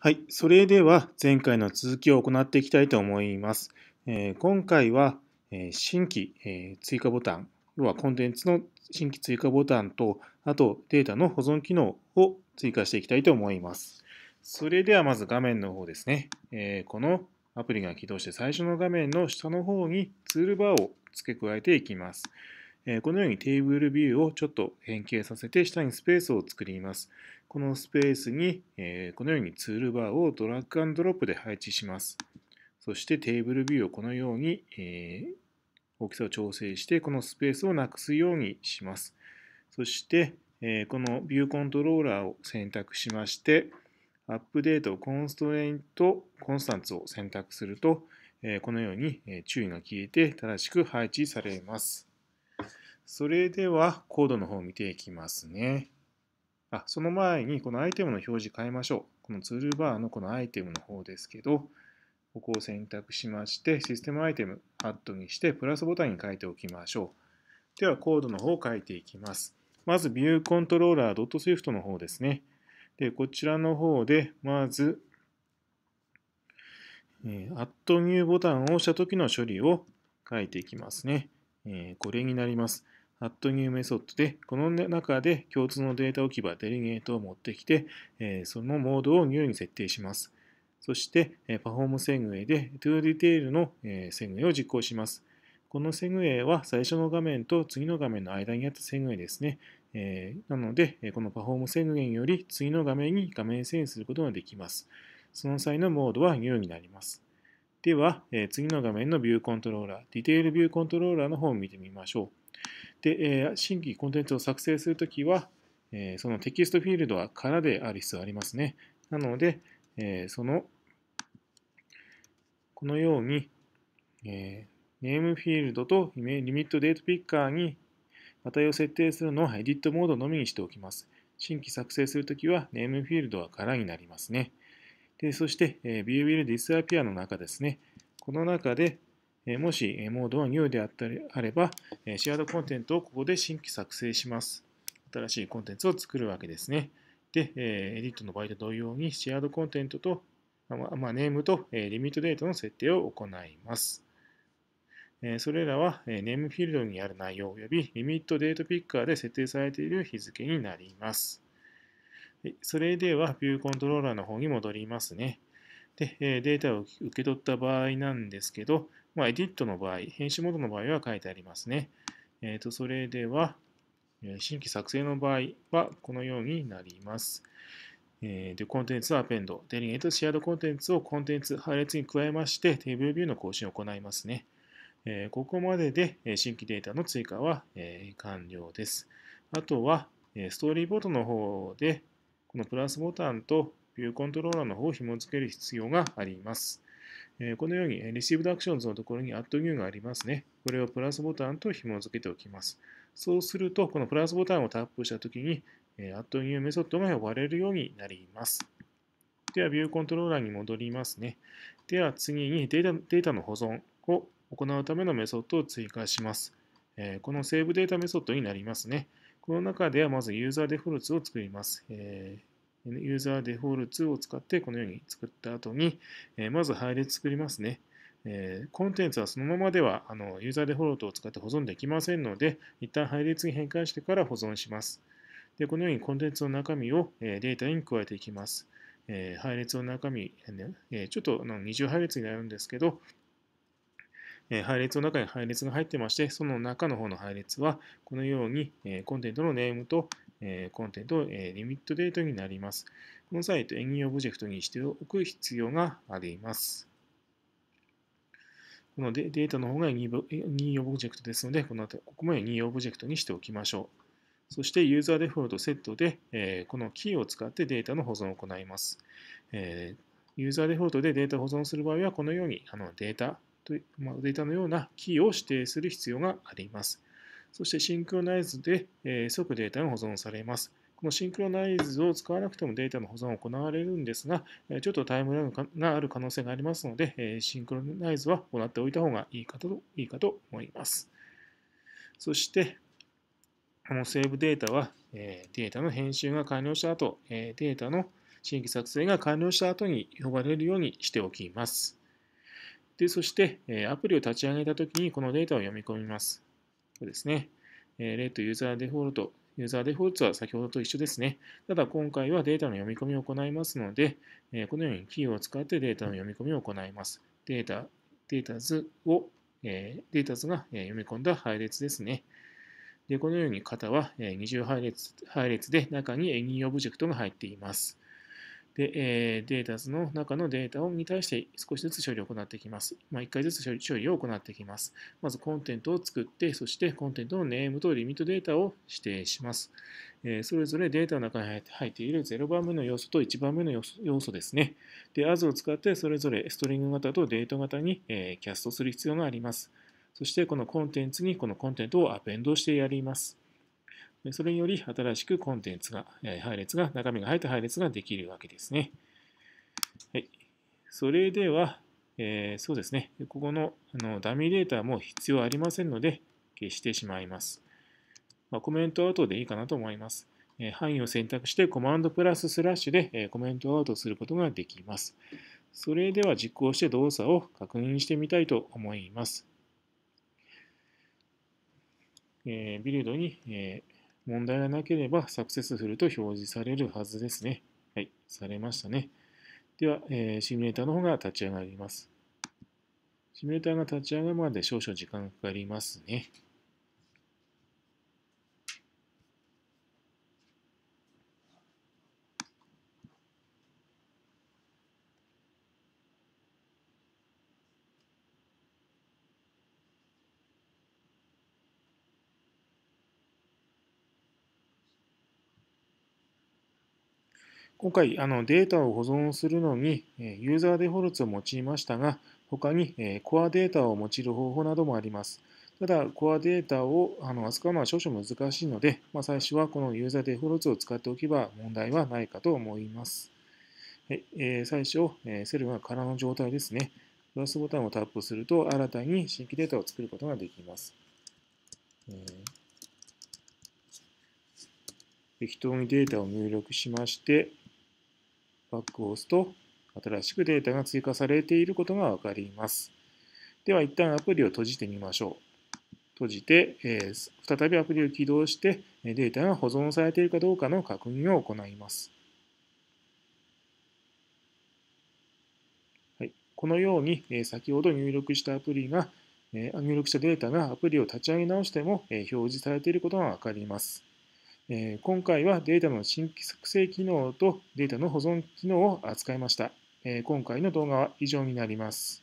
はい、それでは前回の続きを行っていきたいと思います。えー、今回は、えー、新規、えー、追加ボタン、要はコンテンツの新規追加ボタンと、あとデータの保存機能を追加していきたいと思います。それではまず画面の方ですね。えこのアプリが起動して最初の画面の下の方にツールバーを付け加えていきます。このようにテーブルビューをちょっと変形させて下にスペースを作ります。このスペースに、えこのようにツールバーをドラッグドロップで配置します。そしてテーブルビューをこのように、え大きさを調整して、このスペースをなくすようにします。そして、えこのビューコントローラーを選択しまして、アップデート、コンストレイント、コンスタンツを選択すると、このように注意が消えて正しく配置されます。それではコードの方を見ていきますね。あその前にこのアイテムの表示変えましょう。このツールバーのこのアイテムの方ですけど、ここを選択しまして、システムアイテム、アットにして、プラスボタンに書いておきましょう。では、コードの方を書いていきます。まず、ビューコントローラー .swift の方ですね。で、こちらの方で、まず、えアットニューボタンを押した時の処理を書いていきますね。えー、これになります。アットニューメソッドで、この中で共通のデータ置き場、デリゲートを持ってきて、そのモードを new に設定します。そして、パフォームセグウェイで t o d ディテールのセグウェイを実行します。このセグウェイは最初の画面と次の画面の間にあったセグウェイですね。なので、このパフォームセグウェイにより次の画面に画面遷移することができます。その際のモードはニューになります。では、次の画面のビューコントローラー、ディテールビューコントローラーの方を見てみましょう。で、新規コンテンツを作成するときは、そのテキストフィールドは空である必要がありますね。なので、その、このように、ネームフィールドとリミットデートピッカーに値を設定するのはエディットモードのみにしておきます。新規作成するときはネームフィールドは空になりますね。でそして、えー、ビ i e w Will d s r の中ですね。この中で、もしモードは New であったりあれば、シェアードコンテンツをここで新規作成します。新しいコンテンツを作るわけですね。で、エディットの場合と同様に、シェアードコンテンツと、まあ、ネームとリミットデートの設定を行います。それらはネームフィールドにある内容及びリミットデートピッカーで設定されている日付になります。それでは、ビューコントローラーの方に戻りますね。で、データを受け取った場合なんですけど、まあ、エディットの場合、編集モードの場合は書いてありますね。えっ、ー、と、それでは、新規作成の場合はこのようになります。えで、コンテンツアペンド、デリゲートシェアドコンテンツをコンテンツ配列に加えまして、テーブルビューの更新を行いますね。えここまでで新規データの追加は、え完了です。あとは、ストーリーボードの方で、このプラスボタンとビューコントローラーの方を紐付ける必要があります。このように Received Actions のところに AddNew がありますね。これをプラスボタンと紐付けておきます。そうすると、このプラスボタンをタップしたときに a ット n e w メソッドが呼ばれるようになります。では、ビューコントローラーに戻りますね。では、次にデータデータの保存を行うためのメソッドを追加します。このセーブデータメソッドになりますね。この中ではまずユーザーデフォルツを作ります。ユーザーデフォルトを使ってこのように作った後に、えまず配列作りますね。えコンテンツはそのままではあのユーザーデフォルトを使って保存できませんので、一旦配列に変換してから保存します。でこのようにコンテンツの中身を、えデータに加えていきます。え配列の中身、えちょっとの二重配列になるんですけど、え配列の中に配列が入ってまして、その中の方の配列は、このように、えコンテンツのネームと、えコンテンツを、えー、リミットデートになります。この際、演技オブジェクトにしておく必要があります。このデータの方が任意オブジェクトですので、この後、ここも任意オブジェクトにしておきましょう。そして、ユーザーデフォルトセットで、えこのキーを使ってデータの保存を行います。えユーザーデフォルトでデータ保存する場合は、このようにあのデータと、まデータのようなキーを指定する必要があります。そしてシンクロナイズで、え即データが保存されます。このシンクロナイズを使わなくてもデータの保存は行われるんですが、ちょっとタイムラグがある可能性がありますので、シンクロナイズは行っておいた方がいいかといいかと思います。そして、このセーブデータは、データの編集が完了した後、データの新規作成が完了した後に呼ばれるようにしておきます。でそして、アプリを立ち上げたときにこのデータを読み込みます。これですね。えー、例とユーザーデフォルト。ユーザーデフォルトは先ほどと一緒ですね。ただ今回はデータの読み込みを行いますので、えー、このようにキーを使ってデータの読み込みを行います。データ、データ図を、えー、データ図が読み込んだ配列ですね。でこのように型は二重配列配列で中に any オブジェクトが入っています。で、えデータの中のデータに対して少しずつ処理を行っていきます。まあ、1回ずつ処理処理を行っていきます。まずコンテンツを作って、そしてコンテンツのネームとリミットデータを指定します。えそれぞれデータの中に入っている0番目の要素と1番目の要素ですね。で、as を使ってそれぞれストリング型とデート型に、えキャストする必要があります。そしてこのコンテンツにこのコンテンツをアペンドしてやります。それにより新しくコンテンツが、配列が、中身が入った配列ができるわけですね。はい。それでは、えー、そうですね。ここのあのダミーデータも必要ありませんので、消してしまいます。まあ、コメントアウトでいいかなと思います。えー、範囲を選択してコマンドプラススラッシュで、えー、コメントアウトすることができます。それでは実行して動作を確認してみたいと思います。えー、ビルドに、えー問題がなければサクセスフルと表示されるはずですね。はい、されましたね。では、えー、シミュレーターの方が立ち上がります。シミュレーターが立ち上がるまで少々時間がかかりますね。今回あのデータを保存するのにユーザーデフォルツを用いましたが他にコアデータを用いる方法などもあります。ただ、コアデータをあの扱うのは少々難しいので、まあ、最初はこのユーザーデフォルツを使っておけば問題はないかと思います。はいえー、最初、えセルが空の状態ですね。プラスボタンをタップすると、新たに新規データを作ることができます。え適当にデータを入力しまして、バックを押すと、新しくデータが追加されていることがわかります。では、一旦アプリを閉じてみましょう。閉じて、えー、再びアプリを起動して、データが保存されているかどうかの確認を行います。はい、このように、え先ほど入力したアプリが、え入力したデータがアプリを立ち上げ直しても、え表示されていることがわかります。え今回はデータの新規作成機能とデータの保存機能を扱いました。え今回の動画は以上になります。